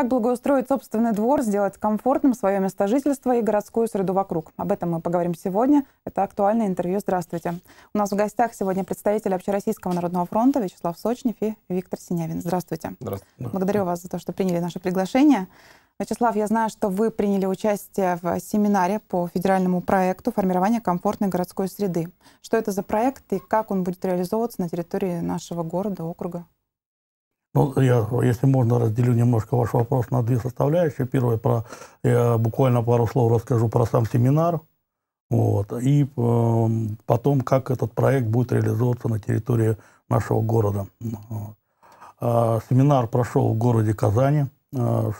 как благоустроить собственный двор, сделать комфортным свое место жительства и городскую среду вокруг. Об этом мы поговорим сегодня. Это актуальное интервью. Здравствуйте. У нас в гостях сегодня представители Общероссийского народного фронта Вячеслав Сочнев и Виктор Синявин. Здравствуйте. Здравствуйте. Благодарю вас за то, что приняли наше приглашение. Вячеслав, я знаю, что вы приняли участие в семинаре по федеральному проекту формирования комфортной городской среды. Что это за проект и как он будет реализовываться на территории нашего города, округа? Ну, я, если можно, разделю немножко ваш вопрос на две составляющие. Первое, про, я буквально пару слов расскажу про сам семинар. Вот, и э, потом, как этот проект будет реализовываться на территории нашего города. Вот. А, семинар прошел в городе Казани. А,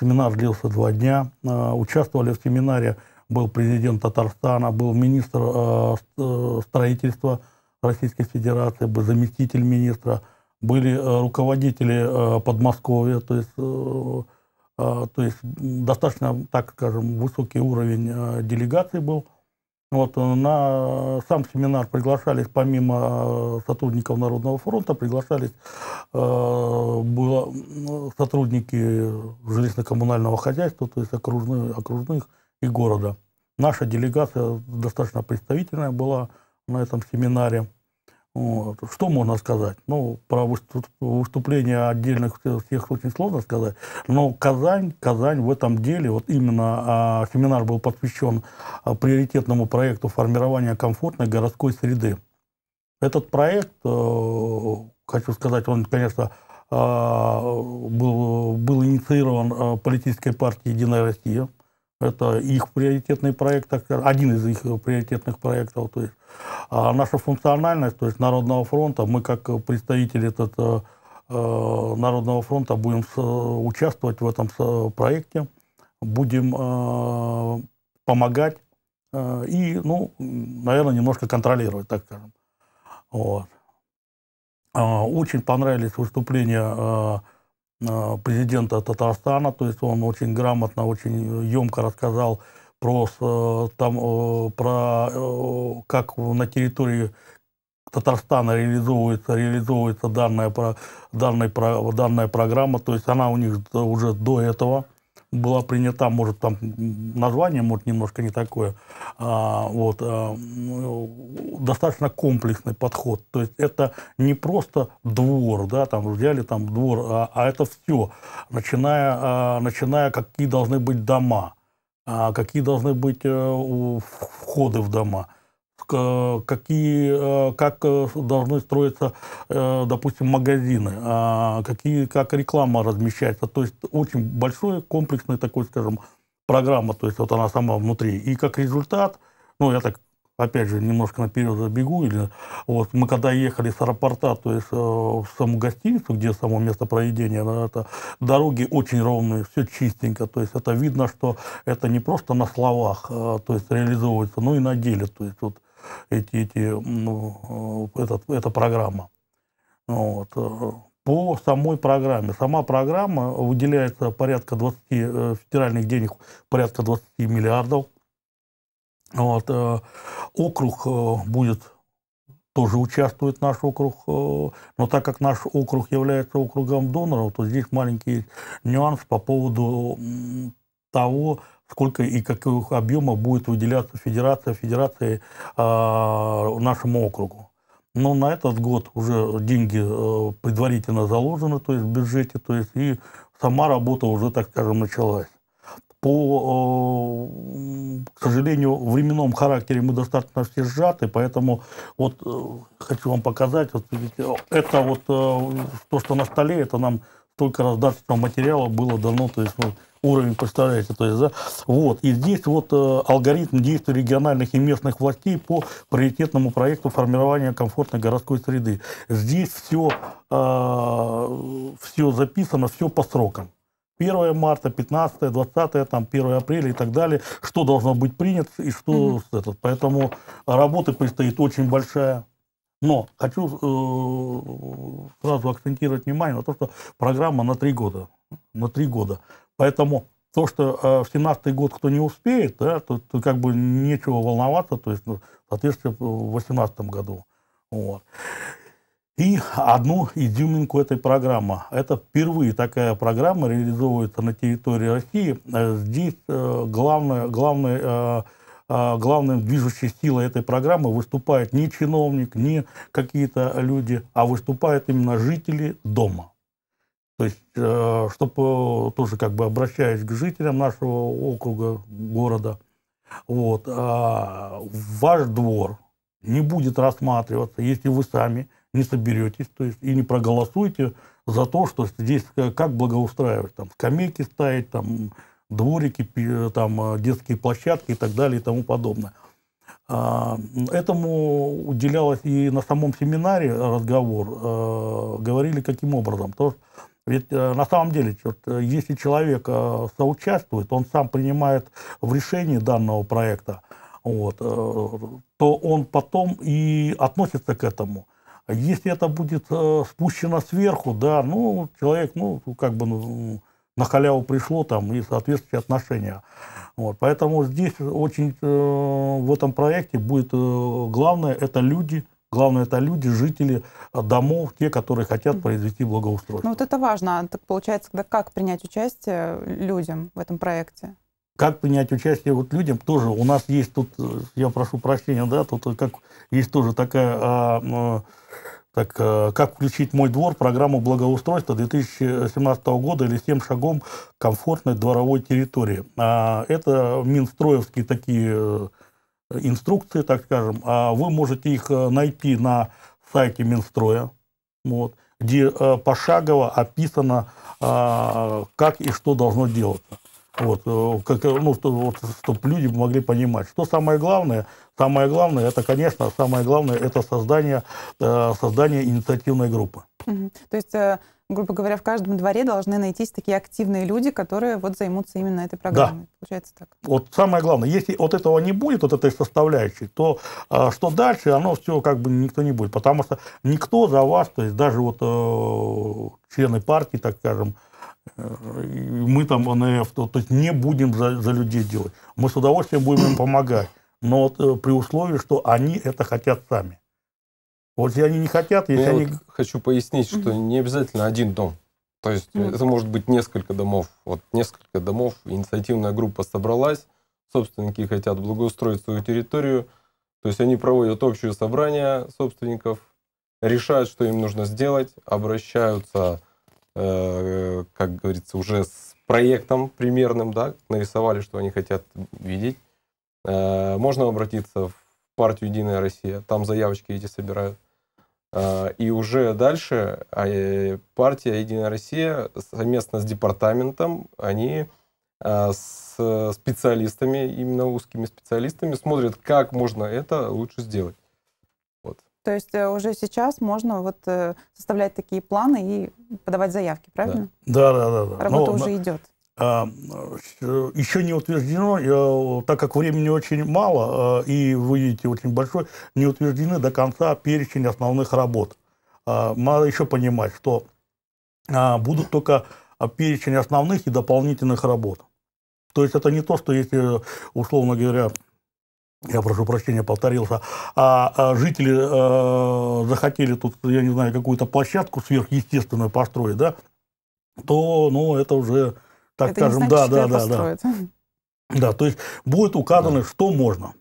семинар длился два дня. А, участвовали в семинаре был президент Татарстана, был министр а, э, строительства Российской Федерации, был заместитель министра – были э, руководители э, Подмосковья, то есть, э, то есть достаточно, так скажем, высокий уровень делегации был. Вот, на сам семинар приглашались, помимо сотрудников Народного фронта, приглашались было, сотрудники жилищно-коммунального хозяйства, то есть окружных, окружных и города. Наша делегация достаточно представительная была на этом семинаре. Вот. Что можно сказать? Ну, про выступление отдельных всех очень сложно сказать, но Казань, Казань в этом деле, вот именно а, семинар был посвящен а, приоритетному проекту формирования комфортной городской среды. Этот проект, э, хочу сказать, он, конечно, э, был, был инициирован а, политической партией «Единая Россия», это их приоритетный проект, один из их приоритетных проектов. То есть, а наша функциональность, то есть Народного фронта, мы как представители этот, э, э Народного фронта будем с, участвовать в этом проекте, будем э, помогать э, и, ну, наверное, немножко контролировать, так скажем. Вот. А, очень понравились выступления э, Э, президента Татарстана, то есть он очень грамотно, очень емко э, рассказал про, э, там, про как на территории Татарстана реализовывается, реализовывается данная, данная, данная программа, то есть она у них уже до этого была принята, может, там название, может, немножко не такое, а, вот, а, достаточно комплексный подход. То есть это не просто двор, да, там взяли там двор, а, а это все, начиная, а, начиная, какие должны быть дома, а, какие должны быть а, входы в дома – какие, э, как э, должны строиться, э, допустим, магазины, а какие, как реклама размещается. То есть очень большой комплексный такой, скажем, программа, то есть вот она сама внутри. И как результат, ну, я так опять же, немножко наперед забегу, или вот мы когда ехали с аэропорта, то есть э, в саму гостиницу, где само место проведения, да, это дороги очень ровные, все чистенько, то есть это видно, что это не просто на словах, э, то есть реализовывается, но и на деле, то есть вот эти, эти, ну, этот, эта программа. Вот. По самой программе. Сама программа выделяется порядка 20 э, федеральных денег, порядка 20 миллиардов. Вот. Э, округ э, будет тоже участвует наш округ, но так как наш округ является округом доноров, то здесь маленький нюанс по поводу того, сколько и каких объемов будет выделяться Федерация, Федерации э, нашему округу. Но на этот год уже деньги э, предварительно заложены, то есть в бюджете, то есть и сама работа уже, так скажем, началась. По, э, к сожалению, временном характере мы достаточно все сжаты, поэтому вот э, хочу вам показать, вот, это вот э, то, что на столе, это нам только раздаточного материала было дано, то есть вот, ну, уровень, представляете, то есть, да, вот, и здесь вот э, алгоритм действий региональных и местных властей по приоритетному проекту формирования комфортной городской среды. Здесь все, э, все записано, все по срокам. 1 марта, 15, 20, там, 1 апреля и так далее, что должно быть принято и что mm-hmm. этот. Поэтому работы предстоит очень большая. Но хочу э, сразу акцентировать внимание на то, что программа на три года. На три года. Поэтому то, что э, в семнадцатый год кто не успеет, да, то, то как бы нечего волноваться, то есть, ну, соответственно, в восемнадцатом году. Вот. И одну изюминку этой программы. Это впервые такая программа реализовывается на территории России. Э, здесь э, главное, главное э, а, Главной движущей силой этой программы выступает не чиновник, не какие-то люди, а выступают именно жители дома. То есть, э, чтобы э, тоже как бы обращаясь к жителям нашего округа, города, вот, а, ваш двор не будет рассматриваться, если вы сами не соберетесь, то есть и не проголосуете за то, что здесь э, как благоустраивать, там скамейки ставить, там дворики, э, там, э, детские площадки и так далее и тому подобное. А, этому уделялось и на самом семинаре разговор. Э, говорили каким образом. То, ведь на самом деле, если человек соучаствует, он сам принимает в решении данного проекта, вот, то он потом и относится к этому. Если это будет спущено сверху, да, ну, человек, ну, как бы, ну, на халяву пришло там и соответствующие отношения. Вот, поэтому здесь очень э, в этом проекте будет э, главное это люди, Главное, это люди, жители домов, те, которые хотят произвести благоустройство. Ну вот это важно. А так получается, тогда как принять участие людям в этом проекте? Как принять участие вот людям тоже. У нас есть тут, э, я прошу прощения, да, тут как есть тоже такая а, а, так, э, как включить мой двор в программу благоустройства 2017 года или 7 шагом комфортной дворовой территории. А, это Минстроевские такие э, инструкции, так скажем. А вы можете их э, найти на сайте Минстроя, вот, где пошагово описано, а, как и что должно делаться. Вот, э, как, э, ну, что, вот, чтобы люди могли понимать, что самое главное, самое главное, это, конечно, самое главное, это создание, э, создание инициативной группы. Угу. То есть, грубо говоря, в каждом дворе должны найтись такие активные люди, которые вот займутся именно этой программой. Да. Получается так. Вот самое главное, если вот этого не будет, вот этой составляющей, то что дальше, оно все как бы никто не будет, потому что никто за вас, то есть даже вот члены партии, так скажем, мы там НФ, то, то есть не будем за, за людей делать. Мы с удовольствием будем им помогать, но вот э, при условии, что они это хотят сами. Вот если они не хотят, если ну, Я они... Вот хочу пояснить, что не обязательно один дом. То есть mm. это может быть несколько домов. Вот несколько домов, инициативная группа собралась, собственники хотят благоустроить свою территорию, то есть они проводят общее собрание собственников, решают, что им нужно сделать, обращаются Э, как говорится, уже с проектом примерным, да, нарисовали, что они хотят видеть. Э, можно обратиться в партию «Единая Россия», там заявочки эти собирают. Э, и уже дальше а, партия «Единая Россия» совместно с департаментом, они с специалистами, именно узкими специалистами, смотрят, как можно это лучше сделать. То есть э, уже сейчас можно вот э, составлять такие планы и подавать заявки, правильно? Да, да, да. да. Работа Но, ну, уже да. идет. А, э, еще не утверждено, так как времени очень мало, и вы видите, очень большой, не утверждены до конца перечень основных работ. А, надо еще понимать, что а, будут только а, перечень основных и дополнительных работ. То есть это не то, что если, условно говоря, я прошу прощения, повторился, а, а жители э, захотели тут, я не знаю, какую-то площадку сверхъестественную построить, да, то, ну, это уже, так это скажем, значит, да, да, да, построят. да. Да, то есть будет указано, да. что можно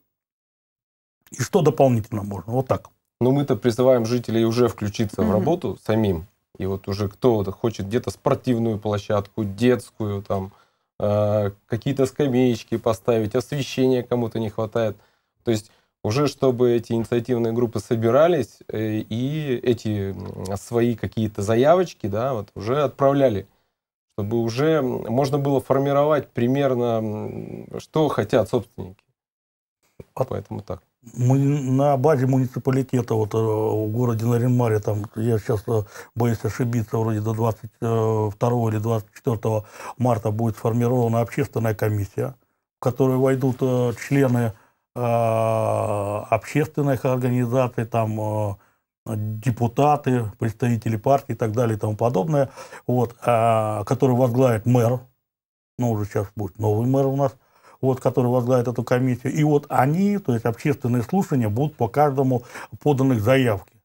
и что дополнительно можно, вот так. Но ну, мы-то призываем жителей уже включиться mm-hmm. в работу самим, и вот уже кто хочет где-то спортивную площадку, детскую, там, э, какие-то скамеечки поставить, освещения кому-то не хватает – то есть уже чтобы эти инициативные группы собирались э, и эти свои какие-то заявочки, да, вот уже отправляли, чтобы уже можно было формировать примерно, что хотят собственники. От... Поэтому так. Мы на базе муниципалитета вот, э, в городе Наринмаре, там, я сейчас э, боюсь ошибиться, вроде до 22 или 24 марта будет сформирована общественная комиссия, в которую войдут члены Э, общественных организаций, там, э, депутаты, представители партии и так далее и тому подобное, вот, э, который возглавит мэр, ну, уже сейчас будет новый мэр у нас, вот, который возглавит эту комиссию, и вот они, то есть общественные слушания, будут по каждому поданных заявке.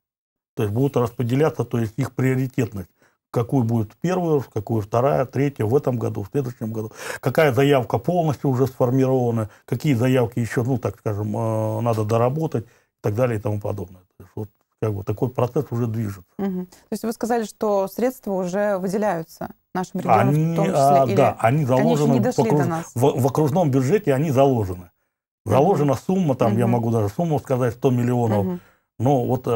То есть будут распределяться, то есть их приоритетность какой будет первая, какой вторая, третья в этом году, в следующем году, какая заявка полностью уже сформирована, какие заявки еще, ну, так скажем, э, надо доработать и так далее и тому подобное. То есть, вот как бы такой процесс уже движется. Угу. То есть вы сказали, что средства уже выделяются нашим регионам они, в том а, числе? А, или... Да, они заложены они в, окруж... в, в окружном бюджете, они заложены. Заложена сумма, там угу. я могу даже сумму сказать, 100 миллионов угу но вот э,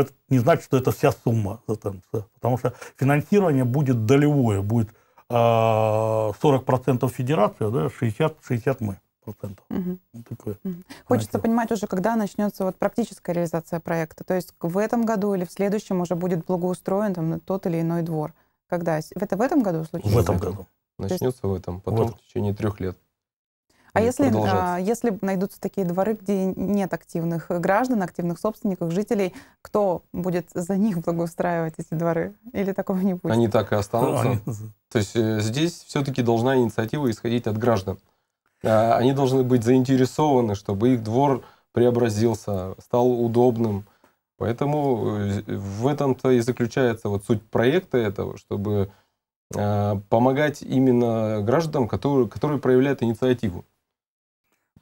это не значит, что это вся сумма, потому что финансирование будет долевое, будет э, 40% федерация, да, 60, 60 мы процентов. Угу. Вот такое. Угу. Хочется понимать уже, когда начнется вот практическая реализация проекта, то есть в этом году или в следующем уже будет благоустроен там тот или иной двор. Когда? Это в этом году случится? В этом году. Начнется есть... в этом, потом вот. в течение трех лет. А если, а, если найдутся такие дворы, где нет активных граждан, активных собственников, жителей, кто будет за них благоустраивать эти дворы? Или такого не будет? Они так и останутся. То есть э, здесь все-таки должна инициатива исходить от граждан. Э, они должны быть заинтересованы, чтобы их двор преобразился, стал удобным. Поэтому э, в этом-то и заключается вот суть проекта этого, чтобы помогать именно гражданам, которые, которые проявляют инициативу.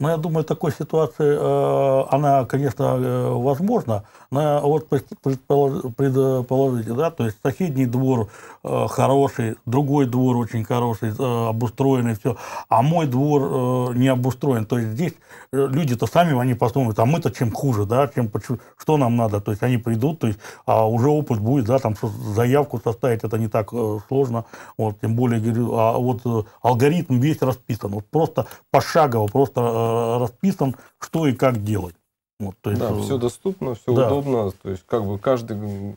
Но ну, я думаю, такой ситуации, э, она, конечно, э, возможна, на, вот предположите, да, то есть соседний двор э, хороший, другой двор очень хороший, э, обустроенный, все, а мой двор э, не обустроен. То есть здесь э, люди-то сами, они посмотрят, а мы-то чем хуже, да, чем, что нам надо, то есть они придут, то есть, а уже опыт будет, да, там заявку составить, это не так э, сложно, вот, тем более, говорю, а вот э, алгоритм весь расписан, вот просто пошагово, просто э, расписан, что и как делать. Вот, то есть, да, э, все доступно, все да. удобно. То есть как бы каждый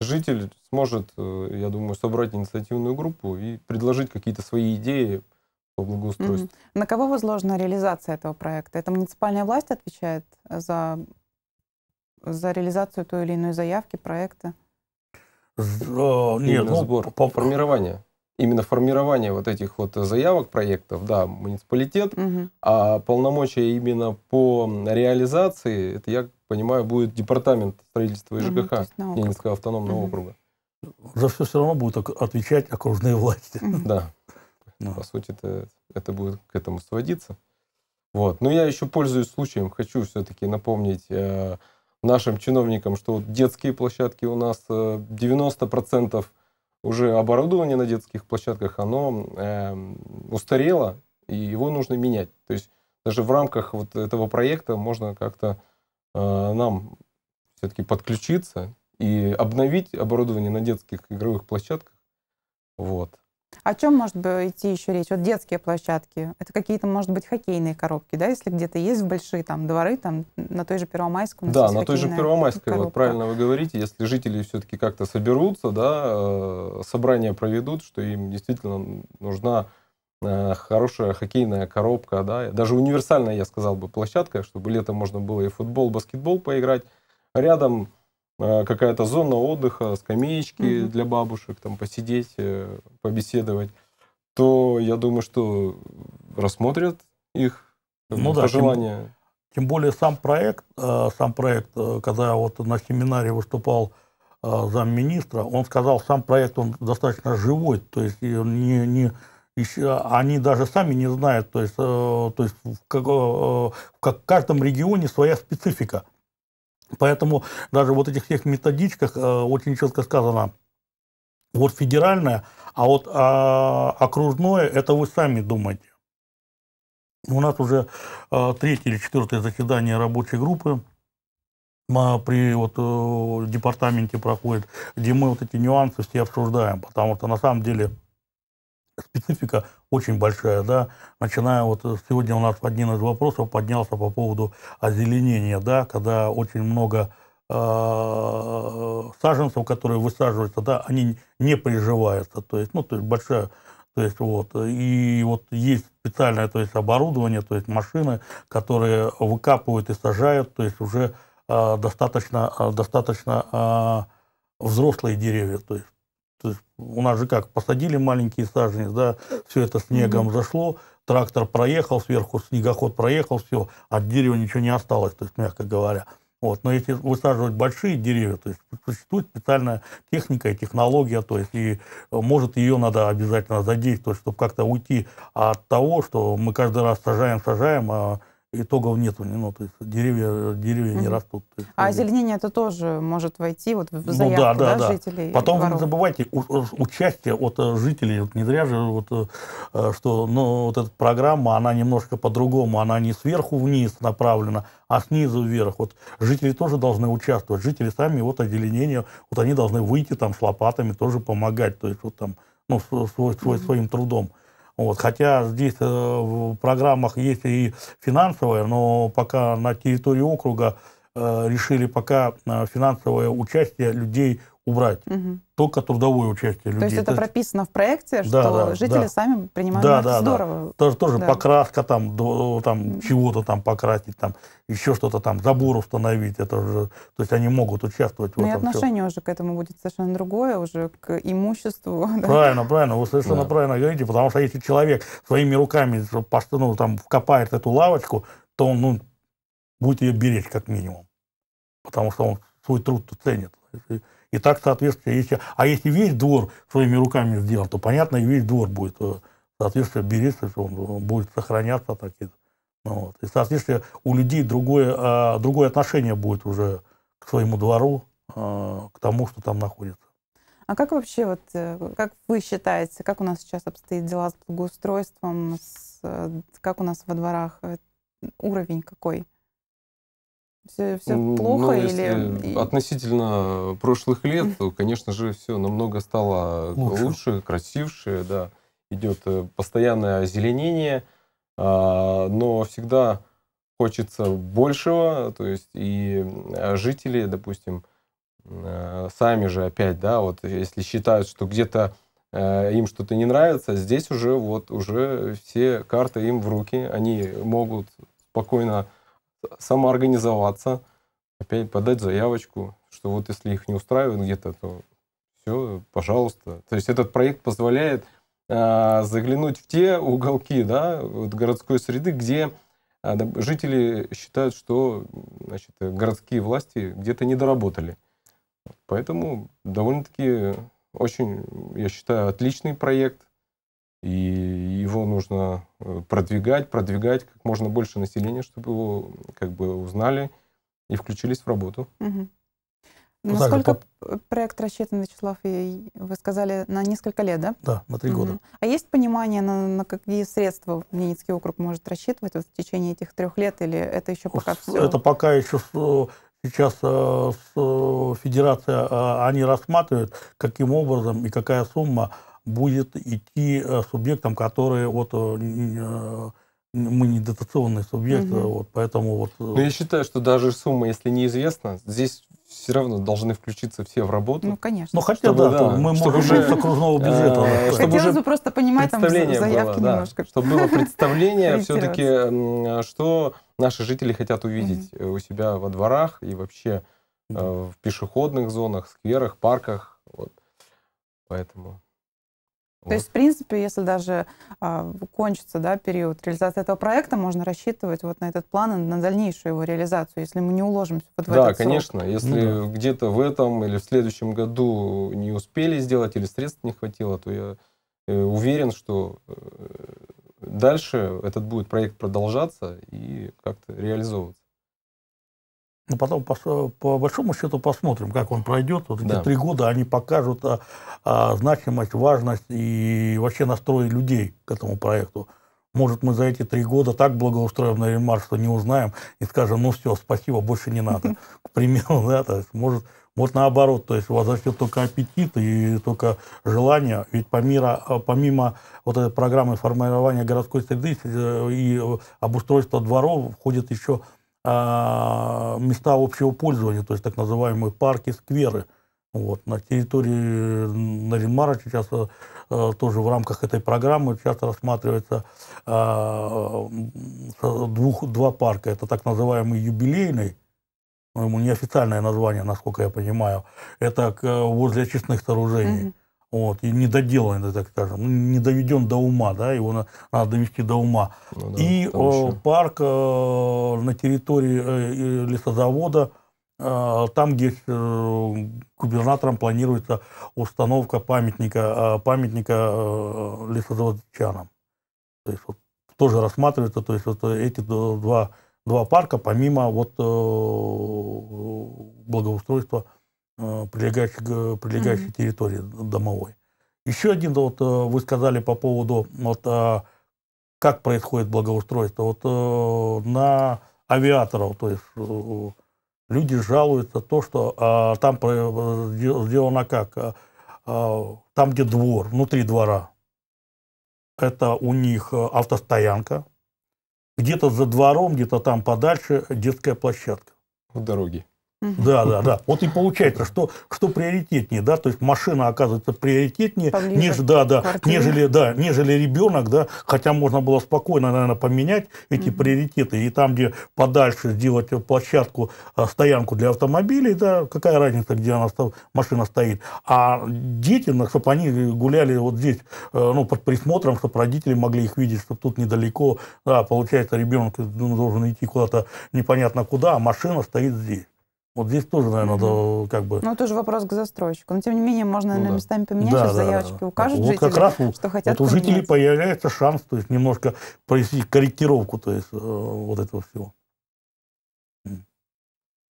житель сможет, э, я думаю, собрать инициативную группу и предложить какие-то свои идеи по благоустройству. Угу. На кого возложена реализация этого проекта? Это муниципальная власть отвечает за, за реализацию той или иной заявки, проекта? Нет, ну, сбор, по, по, формирование именно формирование вот этих вот заявок, проектов, да, муниципалитет, угу. а полномочия именно по реализации, это, я понимаю, будет департамент строительства и ЖКХ угу, Ленинского автономного угу. округа. За все все равно будут отвечать окружные власти. Да. Но. Ну. По сути, это, это будет к этому сводиться. Вот. Но я еще пользуюсь случаем, хочу все-таки напомнить э, нашим чиновникам, что вот детские площадки у нас э, 90% уже оборудование на детских площадках, оно э, устарело, и его нужно менять. То есть даже в рамках вот этого проекта можно как-то э, нам все-таки подключиться и обновить оборудование на детских игровых площадках. Вот. О чем может идти еще речь? Вот детские площадки. Это какие-то, может быть, хоккейные коробки, да, если где-то есть в большие там дворы, там на той же Первомайской. Да, на той же Первомайской, коробка. вот правильно вы говорите, если жители все-таки как-то соберутся, да, э, собрание проведут, что им действительно нужна э, хорошая хоккейная коробка, да, даже универсальная, я сказал бы, площадка, чтобы летом можно было и футбол, баскетбол поиграть. Рядом Э, какая-то зона отдыха, скамеечки угу. для бабушек, там посидеть, э, побеседовать, то я думаю, что рассмотрят их э, ну, пожелания. Да, тем, тем более сам проект, сам проект, когда я вот на семинаре выступал замминистра, он сказал, сам проект он достаточно живой, то есть не, не еще, они даже сами не знают, то есть, то есть в, как, в каждом регионе своя специфика. Поэтому даже вот этих всех методичках э, очень четко сказано, вот федеральное, а вот а, окружное, это вы сами думаете. У нас уже э, третье или четвертое заседание рабочей группы при вот, э, департаменте проходит, где мы вот эти нюансы все обсуждаем, потому что на самом деле – специфика очень большая, да, начиная вот э, сегодня у нас один из вопросов поднялся по поводу озеленения, да, когда очень много э, саженцев, которые высаживаются, да, они не приживаются, то есть, ну, то есть большая, то есть вот, и вот есть специальное, то есть оборудование, то есть машины, которые выкапывают и сажают, то есть уже э, достаточно, а, достаточно э, взрослые деревья, то есть у нас же как, посадили маленькие саженец, да, все это снегом mm-hmm. зашло, трактор проехал сверху, снегоход проехал, все, от дерева ничего не осталось, то есть, мягко говоря. Вот. Но если высаживать большие деревья, то есть существует специальная техника и технология, то есть и э, может ее надо обязательно задействовать, чтобы как-то уйти от того, что мы каждый раз сажаем, сажаем, а итогов нету, ну, то есть деревья, деревья mm не растут. Есть, а ну, озеленение это тоже может войти вот в ну заявку ну, да, да, да, жителей. Потом дворов. вы не забывайте у, участие от э, жителей, вот не зря же вот, э, э, что ну, вот эта программа, она немножко по-другому, она не сверху вниз направлена, а снизу вверх. Вот жители тоже должны участвовать, жители сами вот озеленение, вот они должны выйти там с лопатами тоже помогать, то есть вот там ну, свой, свой, mm своим трудом. Вот, хотя здесь э, в программах есть и финансовая, но пока на территории округа э, решили пока э, финансовое участие людей убрать. Угу. Только трудовое участие людей. То есть это, это прописано в проекте, что да, да, жители да. сами принимают да, да, здорово. Да. Тоже, тоже да. покраска там, там чего-то там покрасить, там еще что-то там, забор установить. Это же, то есть они могут участвовать Но в ну этом. И отношение все. уже к этому будет совершенно другое, уже к имуществу. Да. Правильно, правильно. Вы совершенно да. правильно говорите, потому что если человек своими руками ну, там, вкопает эту лавочку, то он ну, будет ее беречь как минимум. Потому что он свой труд ценит. И так, соответственно, если, а если весь двор своими руками сделан, то, понятно, и весь двор будет, э, соответственно, берется, он э, будет сохраняться. Так, и, ну, вот. и, соответственно, у людей другое, э, другое отношение будет уже к своему двору, к тому, что там находится. А как вообще, вот, как вы считаете, как у нас сейчас обстоит дела с благоустройством, с, как у нас во дворах, уровень какой? Все, все ну, плохо ну, если или... Относительно прошлых лет, то, конечно же, все намного стало лучше, лучше красивше, да. Идет э, постоянное озеленение, а, но всегда хочется большего, то есть и э, жители, допустим, э, сами же опять, да, вот если считают, что где-то им что-то не нравится, здесь уже вот уже все карты им в руки, они могут спокойно самоорганизоваться, опять подать заявочку, что вот если их не устраивает где-то, то все, пожалуйста. То есть этот проект позволяет э, заглянуть в те уголки да, вот городской среды, где э, жители считают, что значит, городские власти где-то не доработали. Поэтому довольно-таки очень, я считаю, отличный проект – и его нужно э, продвигать, продвигать как можно больше населения, чтобы его как бы узнали и включились в работу. Угу. Насколько так, проект рассчитан, Вячеслав, и вы сказали, на несколько лет, да? Да, на три угу. года. А есть понимание, на, на какие средства Ленинский округ может рассчитывать вот в течение этих трех лет, или это еще пока все? Это пока еще сейчас э, э, федерация, они рассматривают, каким образом и какая сумма будет идти э, субъектам, которые вот э, э, мы не дотационный субъект, угу. вот поэтому вот. Но ну, я считаю, что даже сумма, если неизвестна, здесь все равно должны включиться все в работу. Ну, конечно. Ну, хотя, бы да, да, мы чтобы можем уже, с окружного бюджета. Э, чтобы Хотелось уже бы просто понимать там заявки было, немножко. Да, чтобы было представление все-таки, что наши жители хотят увидеть у себя во дворах и вообще в пешеходных зонах, скверах, парках. Вот. Поэтому... То есть, в принципе, если даже а, кончится да, период реализации этого проекта, можно рассчитывать вот на этот план и на дальнейшую его реализацию, если мы не уложимся под в да, этот конечно, срок. Да, конечно. Если ну, да. где-то в этом или в следующем году не успели сделать или средств не хватило, то я э, уверен, что э, дальше этот будет проект продолжаться и как-то реализовываться. Но ну, потом, по, по большому счету, посмотрим, как он пройдет. Вот эти да. три года они покажут а, а, значимость, важность и вообще настрой людей к этому проекту. Может, мы за эти три года так благоустроим Наринмар, что не узнаем и скажем, ну все, спасибо, больше не надо. К примеру, да, то есть, может, может наоборот, то есть у вас возрастет только аппетит и только желание. Ведь помимо, помимо вот этой программы формирования городской среды э, и э, обустройства дворов входит еще а, места общего пользования, то есть так называемые парки, скверы. Вот. На территории Наринмара сейчас э, э, тоже в рамках этой программы часто рассматривается э, двух, два парка. Это так называемый юбилейный, ну, ему неофициальное название, насколько я понимаю, это к, э, возле очистных сооружений. Mm-hmm вот, и недоделанный, так скажем, ну, не доведен до ума, да, его надо, надо довести до ума. Ну, да, и о, э, парк э, на территории э, э, лесозавода, э, там, где э, губернатором планируется установка памятника, э, памятника э, лесозаводчанам. То есть вот, тоже рассматривается, то есть вот эти два, два парка, помимо вот э, благоустройства прилегающей, прилегающей mm-hmm. территории домовой. Еще один, вот э, вы сказали по поводу, вот, э, как происходит благоустройство. Вот э, на авиаторов, то есть люди жалуются то, что а, там сделано как, там где двор, внутри двора, это у них автостоянка, где-то за двором, где-то там подальше детская площадка. В дороге. Да, да, да. Вот и получается, что, что приоритетнее, да, то есть машина оказывается приоритетнее, Поближе неж, да, да, нежели, да, нежели ребенок, да, хотя можно было спокойно, наверное, поменять эти угу. приоритеты, и там, где подальше сделать площадку, э, стоянку для автомобилей, да, какая разница, где она, машина стоит, а дети, ну, чтобы они гуляли вот здесь, э, ну, под присмотром, чтобы родители могли их видеть, чтобы тут недалеко, да, получается, ребенок должен идти куда-то непонятно куда, а машина стоит здесь. Вот здесь тоже, наверное, угу. надо как бы... Ну, это же вопрос к застройщику. Но, тем не менее, можно, ну наверное, да. местами поменять, да, сейчас да, заявочки да. укажут вот жители, как раз ну, что хотят вот у жителей появляется шанс, то есть, немножко провести корректировку, то есть, э, вот этого всего.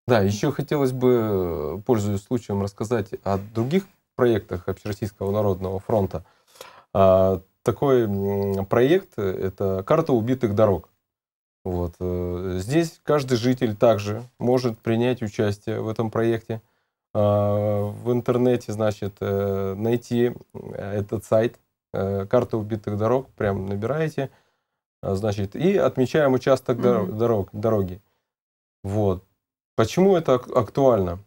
Да, еще хотелось бы, пользуясь случаем, рассказать о других проектах Общероссийского народного фронта. А, такой проект – это «Карта убитых дорог». Вот. Здесь каждый житель также может принять участие в этом проекте. В интернете, значит, найти этот сайт «Карта убитых дорог», прям набираете, значит, и отмечаем участок mm-hmm. дорог, дороги. Вот. Почему это актуально?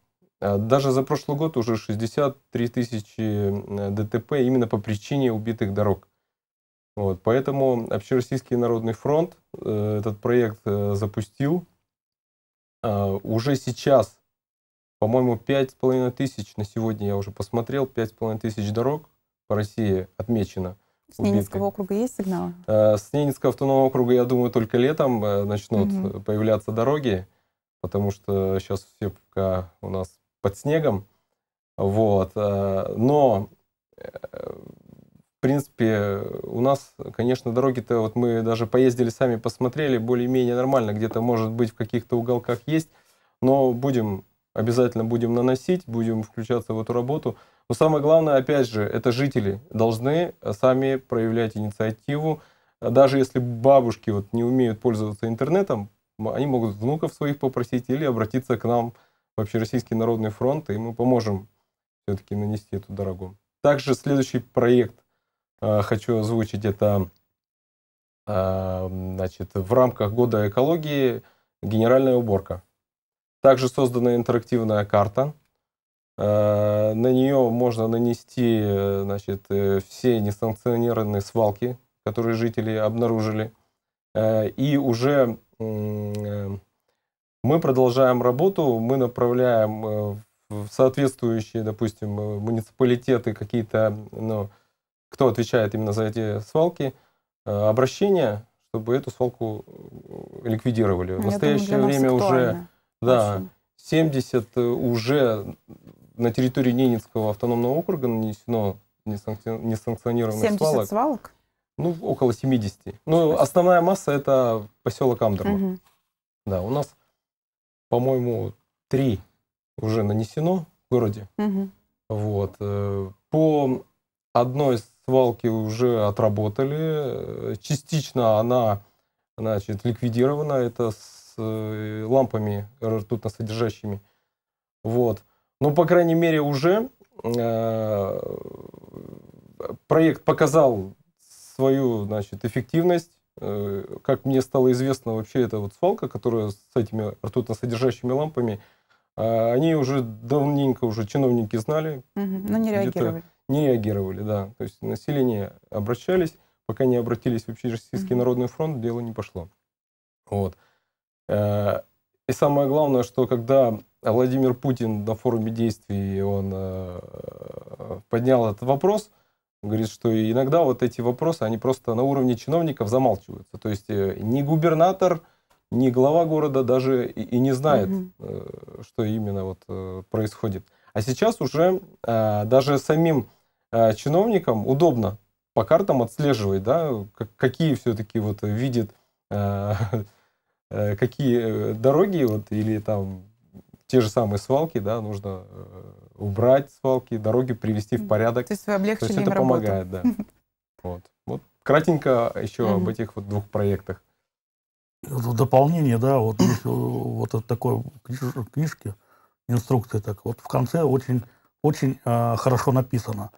Даже за прошлый год уже 63 тысячи ДТП именно по причине убитых дорог. Вот, поэтому Общероссийский народный фронт э, этот проект э, запустил. Э, уже сейчас, по-моему, 5,5 тысяч, на сегодня я уже посмотрел, 5,5 тысяч дорог по России отмечено. С убитых. Ненецкого округа есть сигналы? Э, с Ненецкого автономного округа, я думаю, только летом э, начнут угу. появляться дороги, потому что сейчас все пока у нас под снегом. Вот. Э, но принципе, у нас, конечно, дороги-то, вот мы даже поездили сами, посмотрели, более-менее нормально, где-то, может быть, в каких-то уголках есть, но будем, обязательно будем наносить, будем включаться в эту работу. Но самое главное, опять же, это жители должны сами проявлять инициативу. Даже если бабушки вот не умеют пользоваться интернетом, они могут внуков своих попросить или обратиться к нам в Общероссийский народный фронт, и мы поможем все-таки нанести эту дорогу. Также следующий проект Э, хочу озвучить, это э, значит, в рамках года экологии генеральная уборка. Также создана интерактивная карта. Э, на нее можно нанести значит, все несанкционированные свалки, которые жители обнаружили. И уже мы продолжаем работу, мы направляем в соответствующие, допустим, муниципалитеты какие-то ну, кто отвечает именно за эти свалки, э, обращение, чтобы эту свалку э, ликвидировали. в ну, настоящее думаю, время уже да, Очень. 70 э, уже на территории Ненецкого автономного округа нанесено несанкционированных 70 свалок. свалок? Ну, около 70. Ну, основная масса это поселок Амдерма. Угу. Да, у нас, по-моему, три уже нанесено в городе. Угу. Вот. По одной из свалки уже отработали. Частично она значит, ликвидирована, это с э, лампами ртутно-содержащими. Э, вот. Но, по крайней мере, уже э, проект показал свою значит, эффективность. как мне стало известно, вообще эта вот свалка, которая с этими ртутно-содержащими лампами, они уже давненько уже чиновники знали. Угу, но не реагировали не реагировали, да. То есть население обращались, пока не обратились в Общероссийский mm-hmm. народный фронт, дело не пошло. Вот. Э, и самое главное, что когда Владимир Путин на форуме действий, он э, поднял этот вопрос, говорит, что иногда вот эти вопросы, они просто на уровне чиновников замалчиваются. То есть э, ни губернатор, ни глава города даже и, и не знает, угу. что именно вот происходит. А сейчас уже э, даже самим э, чиновникам удобно по картам отслеживать, да, какие все-таки вот видит, э, э, какие э, дороги вот или там те же самые свалки, да, нужно э, убрать свалки, дороги привести в порядок. То есть вы облегчили То есть это им помогает, работу. да. Вот. вот кратенько еще mm-hmm. об этих вот двух проектах. В ну, дополнение, да, вот, э, вот такой такое в книжке инструкции. Так вот в конце очень, очень э, хорошо написано.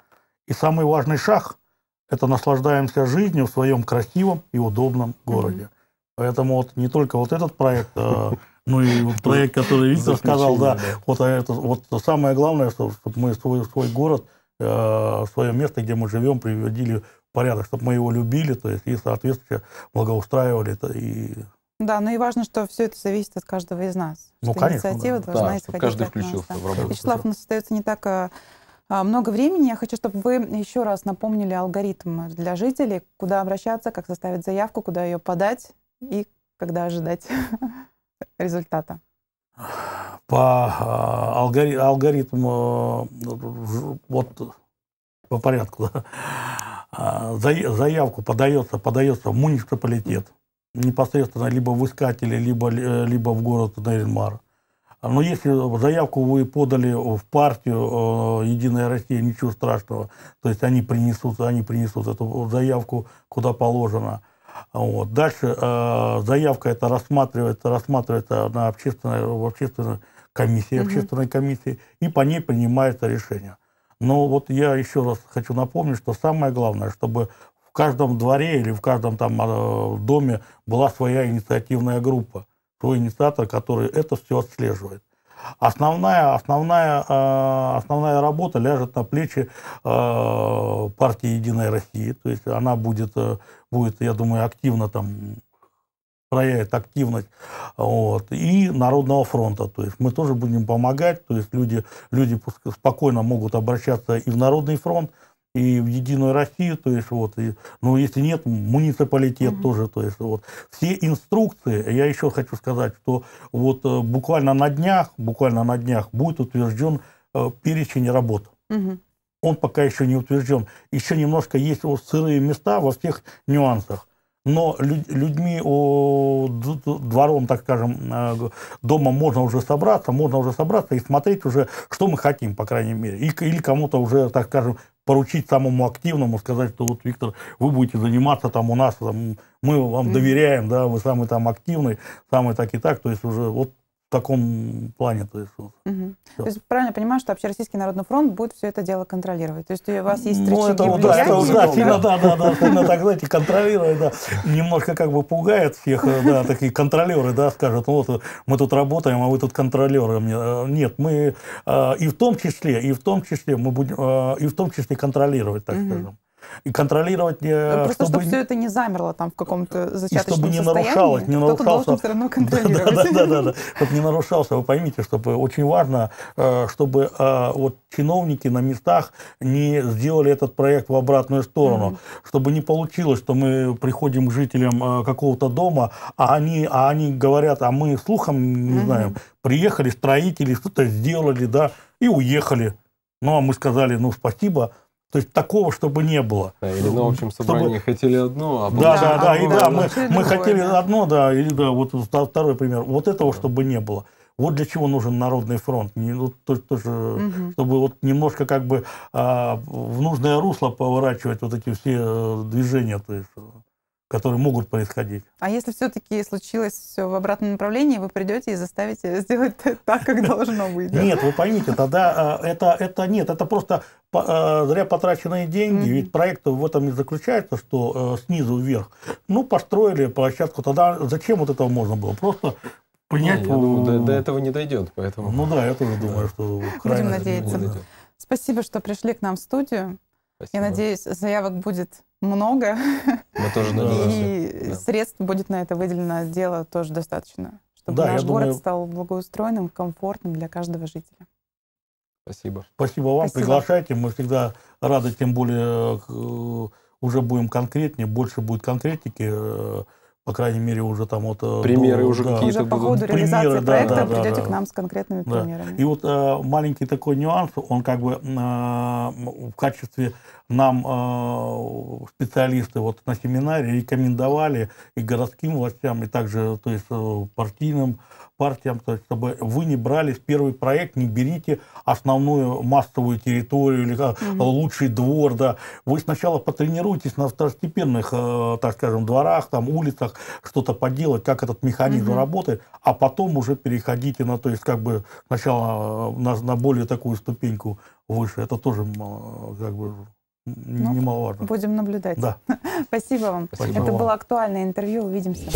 И самый важный шаг – это наслаждаемся жизнью в своем красивом и удобном городе. Mm-hmm. Поэтому вот не только вот этот проект, э, ну и проект, который Виктор сказал, да, да. Вот, а, это, вот самое главное, чтобы мы свой, свой город, э, свое место, где мы живем, приводили в порядок, чтобы мы его любили, то есть и соответственно благоустраивали это и да, ну и важно, что все это зависит от каждого из нас. Ну, что конечно, инициатива да. должна да, исходить каждый от включился нас. в работу. Вячеслав, у нас остается не так а, а, много времени. Я хочу, чтобы вы еще раз напомнили алгоритм для жителей, куда обращаться, как составить заявку, куда ее подать и когда ожидать результата. По а, алгори алгоритму, э, вот по порядку, заявку подается, подается в муниципалитет непосредственно либо в искателе, либо, э, либо в город Наринмар. Но если заявку вы подали в партию э, «Единая Россия», ничего страшного. То есть они принесут, они принесут эту заявку куда положено. Вот. Дальше э, заявка это рассматривается, рассматривается на общественной, в общественной комиссии, угу. общественной комиссии, и по ней принимается решение. Но вот я еще раз хочу напомнить, что самое главное, чтобы каждом дворе или в каждом там э, доме была своя инициативная группа, свой инициатор, который это все отслеживает. Основная, основная, э, основная работа ляжет на плечи э, партии «Единая Россия». То есть она будет, будет я думаю, активно там проявит активность, вот, и Народного фронта, то есть мы тоже будем помогать, то есть люди, люди спокойно могут обращаться и в Народный фронт, и в Единую Россию, то есть вот, и, ну, если нет, муниципалитет угу. тоже, то есть вот. Все инструкции, я еще хочу сказать, что вот э, буквально на днях, буквально на днях будет утвержден э, перечень работ. Угу. Он пока еще не утвержден. Еще немножко есть вот сырые места во всех нюансах. Но людьми, двором, так скажем, э, дома можно уже собраться, можно уже собраться и смотреть уже, что мы хотим, по крайней мере. Или кому-то уже, так скажем, поручить самому активному, сказать, что вот, Виктор, вы будете заниматься там у нас, там, мы вам доверяем, да, вы самый там активный, самый так и так, то есть уже вот в таком плане происходит. Угу. То есть правильно понимаю, что Общероссийский народный фронт будет все это дело контролировать? То есть у вас есть ну, это, Да, это, да, сильно, да, да, да, сильно так, знаете, контролирует, да. Немножко как бы пугает всех, да, такие контролеры, да, скажут, ну, вот мы тут работаем, а вы тут контролеры. А, нет, мы а, и в том числе, и в том числе мы будем, а, и в том числе контролировать, так угу. скажем. И контролировать... Ну, просто чтобы, чтобы все это не замерло там в каком-то зачаточном чтобы не Нарушалось, не нарушался. Да, да, да, да, да. Чтобы не нарушался. Вы поймите, чтобы очень важно, э, чтобы э, вот чиновники на местах не сделали этот проект в обратную сторону. Mm-hmm. Чтобы не получилось, что мы приходим к жителям э, какого-то дома, а они, а они говорят, а мы слухом не mm-hmm. знаем. Приехали строители, что-то сделали, да, и уехали. Ну, а мы сказали, ну, спасибо, то есть такого, чтобы не было. Да, или на ну, общем собрании чтобы... хотели одно, а да, да, да, и да, мы, мы хотели одно, да, или да, вот второй пример. Вот этого, да. чтобы не было. Вот для чего нужен народный фронт, не, ну, то, то же, угу. чтобы вот немножко как бы а, в нужное русло поворачивать вот эти все э, движения, то есть э, которые могут происходить. А если все-таки случилось все в обратном направлении, вы придете и заставите сделать так, как должно быть? Нет, вы поймите, тогда а, это, это нет, это просто а, зря потраченные деньги, ведь проект в этом и заключается, что а, снизу вверх. Ну, построили площадку, тогда зачем вот этого можно было? Просто принять... я думаю, до этого не дойдет, поэтому... Ну да, я тоже думаю, что... Будем надеяться. Спасибо, что пришли к нам в студию. Спасибо. Я надеюсь, заявок будет много. Мы тоже надеемся. И да. средств будет на это выделено а дело тоже достаточно, чтобы да, наш город думаю... стал благоустроенным, комфортным для каждого жителя. Спасибо. Спасибо вам. Спасибо. Приглашайте. Мы всегда рады, тем более э, э, уже будем конкретнее, больше будет конкретики. Э, по крайней мере, уже там вот... Э, примеры до, уже да, какие-то уже по ходу реализации примеры, проекта да, да, придете да, к нам с конкретными да. примерами. И вот э, маленький такой нюанс, он как бы э, в качестве нам э, специалисты вот на семинаре рекомендовали и городским властям, и также то есть, э, партийным партиям, то есть, чтобы вы не брали в первый проект, не берите основную массовую территорию или угу. лучший двор. Да. Вы сначала потренируйтесь на второстепенных, э, так скажем, дворах, там, улицах, что-то поделать, как этот механизм угу. работает, а потом уже переходите на, то есть, как бы сначала э, на, на более такую ступеньку выше. Это тоже э, как бы ну, немаловажно. Будем наблюдать. Да. Спасибо вам. Спасибо Это вам. было актуальное интервью. Увидимся.